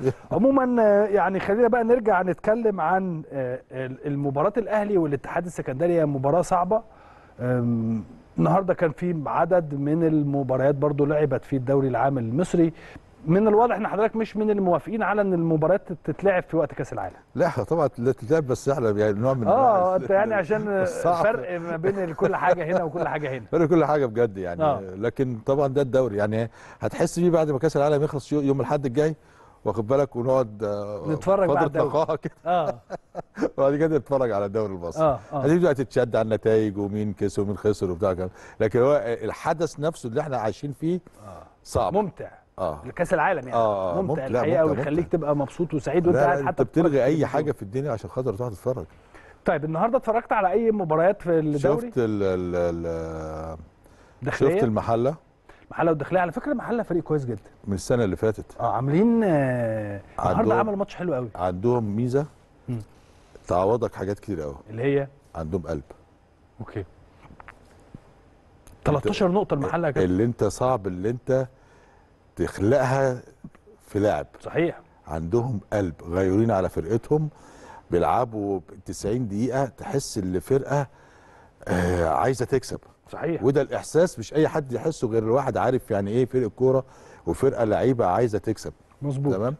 عموما آه، يعني خلينا بقى نرجع نتكلم عن آه، المباراه الاهلي والاتحاد السكندري هي مباراه صعبه النهارده كان في عدد من المباريات برضو لعبت في الدوري العام المصري من الواضح ان حضرتك مش من الموافقين على ان المباريات تتلعب في وقت كاس العالم لا طبعا تتلعب بس احنا يعني نوع من اه, آه، انت يعني عشان فرق ما بين كل حاجه هنا وكل حاجه هنا فرق كل حاجه بجد يعني آه. لكن طبعا ده الدوري يعني هتحس بيه بعد ما كاس العالم يخلص يوم الاحد الجاي واخد بالك ونقعد آه، نتفرج بعد نقاهه كده اه وبعد كده نتفرج على الدوري المصري اه اه هتبدا تتشد على النتائج ومين كسب ومين خسر وبتاع كده لكن هو الحدث نفسه اللي احنا عايشين فيه آه. صعب ممتع اه كاس العالم يعني آه, آه، ممتع, ممتع الحقيقه ويخليك تبقى مبسوط وسعيد وانت قاعد حتى بتلغي اي حاجه في الدنيا عشان خاطر تروح تتفرج طيب النهارده اتفرجت على اي مباريات في الدوري شفت ال ال شفت المحله محله والداخليه على فكره محله فريق كويس جدا من السنه اللي فاتت اه عاملين آه، النهارده عملوا ماتش حلو قوي عندهم ميزه تعوضك حاجات كتير قوي اللي هي عندهم قلب اوكي 13 نقطه المحله يا اللي انت صعب اللي انت تخلقها في لعب صحيح عندهم قلب غيورين على فرقتهم بيلعبوا 90 دقيقه تحس ان الفرقه آه، عايزه تكسب صحيح وده الاحساس مش اي حد يحسه غير الواحد عارف يعني ايه فرقه كوره وفرقه لعيبه عايزه تكسب مظبوط تمام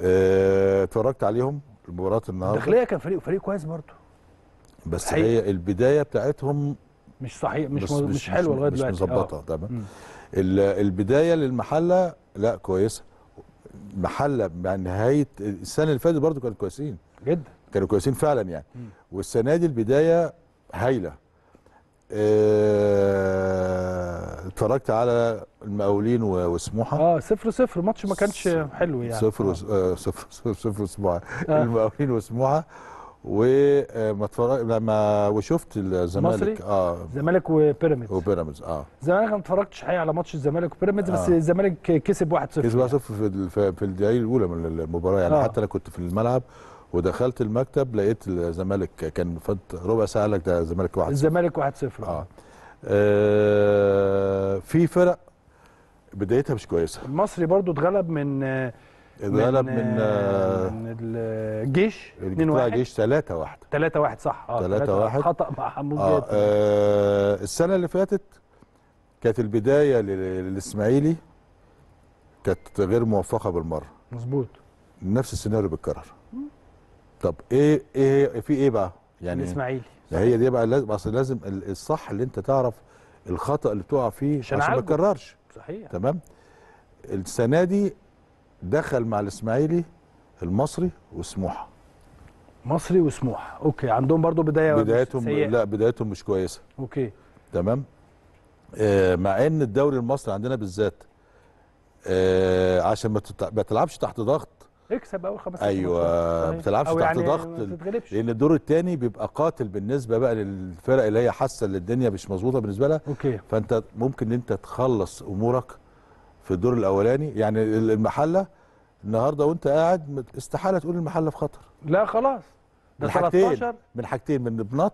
آه، اتفرجت عليهم مباراه النهارده الداخليه كان فريق فريق كويس برضه بس صحيح. هي البدايه بتاعتهم مش صحيح مش مش, مش حلوه لغايه دلوقتي مش مظبطه آه. تمام البدايه للمحله لا كويسه المحله يعني نهايه السنه اللي فاتت برضه كانوا كويسين جدا كانوا كويسين فعلا يعني والسنه دي البدايه هايله آه، اتفرجت على المقاولين وسموحه اه صفر صفر ماتش ما كانش حلو يعني صفر وس... آه. آه، صفر صفر, صفر المقاولين وسموحه وما اتفرج لما وشفت الزمالك اه الزمالك وبيراميدز وبيراميدز اه الزمالك انا ما اتفرجتش حقيقه على ماتش الزمالك وبيراميدز آه. بس الزمالك كسب 1-0 كسب 1-0 يعني. في الدقايق الاولى من المباراه يعني آه. حتى انا كنت في الملعب ودخلت المكتب لقيت الزمالك كان فات ربع ساعه لك ده الزمالك 1 الزمالك 1-0 آه. اه في فرق بدايتها مش كويسه المصري برضو اتغلب من آه، اتغلب من, من, آه،, آه من الجيش 2 1 الجيش 3 1 3 1 صح اه 3 1 خطا مع حمود آه, آه السنه اللي فاتت كانت البدايه للاسماعيلي كانت غير موفقه بالمره مظبوط نفس السيناريو بيتكرر طب ايه ايه في ايه بقى يعني الاسماعيلي هي دي بقى لازم اصل لازم الصح اللي انت تعرف الخطا اللي بتقع فيه عشان, ما تكررش صحيح تمام السنه دي دخل مع الاسماعيلي المصري وسموحه مصري وسموحه اوكي عندهم برضو بدايه بدايتهم سيئة. لا بدايتهم مش كويسه اوكي تمام آه مع ان الدوري المصري عندنا بالذات آه عشان ما تلعبش تحت ضغط اكسب اول خمس ايوه ما طيب. بتلعبش تحت يعني ضغط لان الدور الثاني بيبقى قاتل بالنسبه بقى للفرق اللي هي حاسه ان الدنيا مش مظبوطه بالنسبه لها أوكي. فانت ممكن انت تخلص امورك في الدور الاولاني يعني المحله النهارده وانت قاعد استحاله تقول المحله في خطر لا خلاص ده من حاجتين من حاجتين من بنط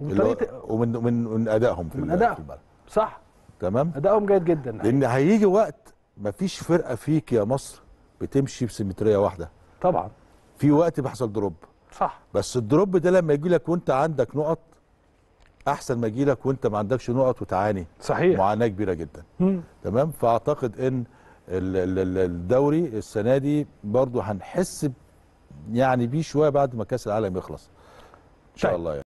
ومن من من ادائهم في في الملعب صح تمام ادائهم جيد جدا لان هيجي وقت مفيش فرقه فيك يا مصر بتمشي بسيمتريه واحده طبعا في وقت بيحصل دروب صح بس الدروب ده لما يجي لك وانت عندك نقط احسن ما يجي لك وانت ما عندكش نقط وتعاني صحيح معاناه كبيره جدا مم. تمام فاعتقد ان الدوري السنه دي برضو هنحس يعني بيه شويه بعد ما كاس العالم يخلص ان شاء طيب. الله يعني.